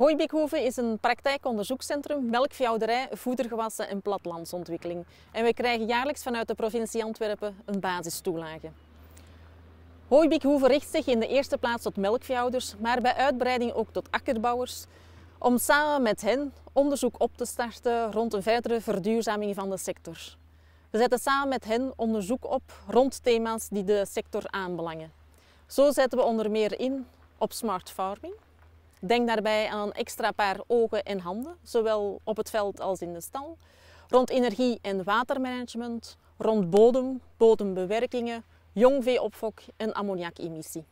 Hooibikhoeve is een praktijkonderzoekscentrum melkveehouderij, voedergewassen en plattelandsontwikkeling. En we krijgen jaarlijks vanuit de provincie Antwerpen een basistoelage. Hooibikhoeve richt zich in de eerste plaats tot melkveehouders, maar bij uitbreiding ook tot akkerbouwers, om samen met hen onderzoek op te starten rond een verdere verduurzaming van de sector. We zetten samen met hen onderzoek op rond thema's die de sector aanbelangen. Zo zetten we onder meer in op smart farming, Denk daarbij aan een extra paar ogen en handen, zowel op het veld als in de stal. Rond energie- en watermanagement, rond bodem, bodembewerkingen, jongveeopfok en ammoniakemissie.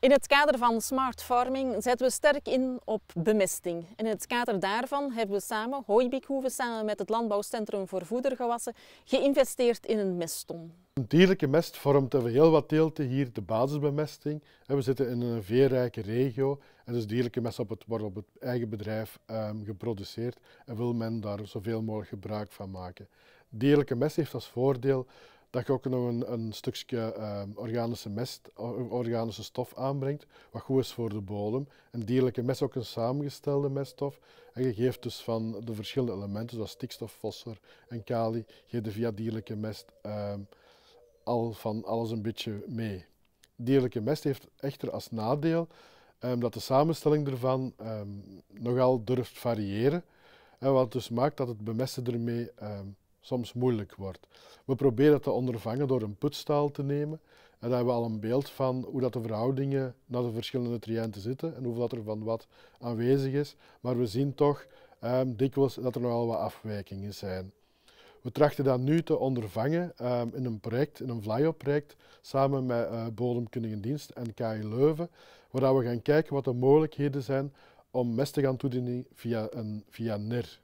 In het kader van smart farming zetten we sterk in op bemesting. En in het kader daarvan hebben we samen, Hooibiekhoeven samen met het Landbouwcentrum voor Voedergewassen, geïnvesteerd in een mestton. Dierlijke mest vormt over heel wat deelten hier de basisbemesting. We zitten in een veerrijke regio en dus dierlijke mest op het, wordt op het eigen bedrijf ehm, geproduceerd en wil men daar zoveel mogelijk gebruik van maken. Dierlijke mest heeft als voordeel dat je ook nog een, een stukje ehm, organische mest, organische stof aanbrengt, wat goed is voor de bodem. En dierlijke mest is ook een samengestelde meststof. En je geeft dus van de verschillende elementen, zoals stikstof, fosfor en kali, geef je via dierlijke mest ehm, al van alles een beetje mee. Dierlijke mest heeft echter als nadeel Ehm, dat de samenstelling ervan ehm, nogal durft variëren. En wat dus maakt dat het bemesten ermee ehm, soms moeilijk wordt. We proberen het te ondervangen door een putstaal te nemen. En daar hebben we al een beeld van hoe dat de verhoudingen naar de verschillende triënten zitten en hoeveel dat er van wat aanwezig is. Maar we zien toch dikwijls dat er nogal wat afwijkingen zijn. We trachten dat nu te ondervangen ehm, in een project, in een Flyo-project, samen met uh, eh, Bodemkundige Dienst en KI Leuven, waar we gaan kijken wat de mogelijkheden zijn om mest te gaan toedienen via, een, via NIR.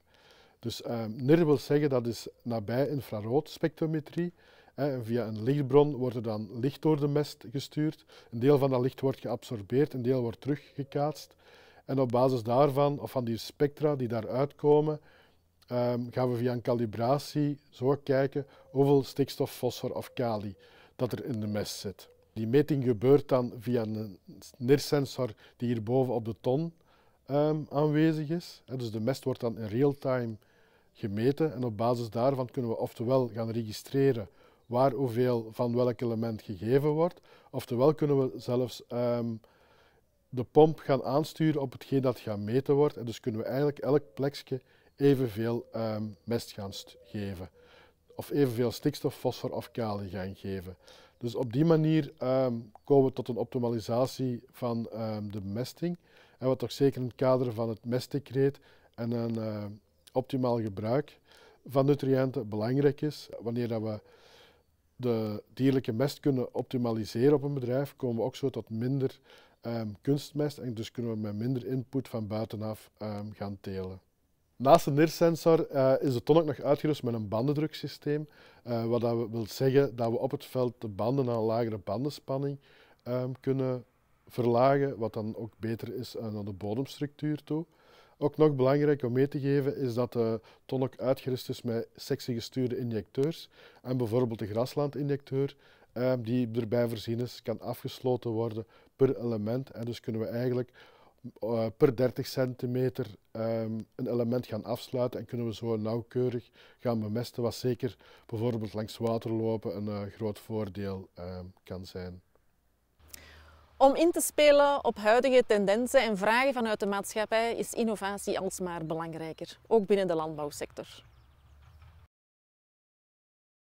Dus ehm, NIR wil zeggen dat is nabij infraroodspectrometrie. En via een lichtbron wordt er dan licht door de mest gestuurd. Een deel van dat licht wordt geabsorbeerd, een deel wordt teruggekaatst. En op basis daarvan, of van die spectra die daaruit komen, Ehm, gaan we via een calibratie zo kijken hoeveel stikstof, fosfor of kali dat er in de mest zit. Die meting gebeurt dan via een NIR-sensor die hierboven op de ton ehm, aanwezig is. Dus de mest wordt dan in real-time gemeten en op basis daarvan kunnen we oftewel gaan registreren waar hoeveel van welk element gegeven wordt, oftewel kunnen we zelfs ehm, de pomp gaan aansturen op hetgeen dat gaan meten wordt. En dus kunnen we eigenlijk elk plekje evenveel um, mest gaan geven. Of evenveel stikstof, fosfor of kalium gaan geven. Dus op die manier ehm, komen we tot een optimalisatie van ehm, de bemesting. En wat toch zeker in het kader van het mestdecreet en een optimaal gebruik van nutriënten belangrijk is. Wanneer dat we de dierlijke mest kunnen optimaliseren op een bedrijf, komen we ook zo tot minder kunstmest en dus kunnen we met minder input van buitenaf gaan telen. Naast de neersensor eh, is de ton ook nog uitgerust met een bandendruksysteem. Uh, wat dat wil zeggen dat we op het veld de banden naar een lagere bandenspanning ehm, kunnen verlagen. Wat dan ook beter is eh, aan de bodemstructuur toe. Ook nog belangrijk om mee te geven is dat de ton uitgerust is met sectiegestuurde injecteurs. En bijvoorbeeld de graslandinjecteur ehm, die erbij voorzien is, kan afgesloten worden per element. En dus kunnen we eigenlijk eh, per 30 centimeter ehm, een element gaan afsluiten en kunnen we zo nauwkeurig gaan bemesten, wat zeker bijvoorbeeld langs waterlopen een eh, groot voordeel ehm, kan zijn. Om in te spelen op huidige tendensen en vragen vanuit de maatschappij is innovatie alsmaar belangrijker, ook binnen de landbouwsector.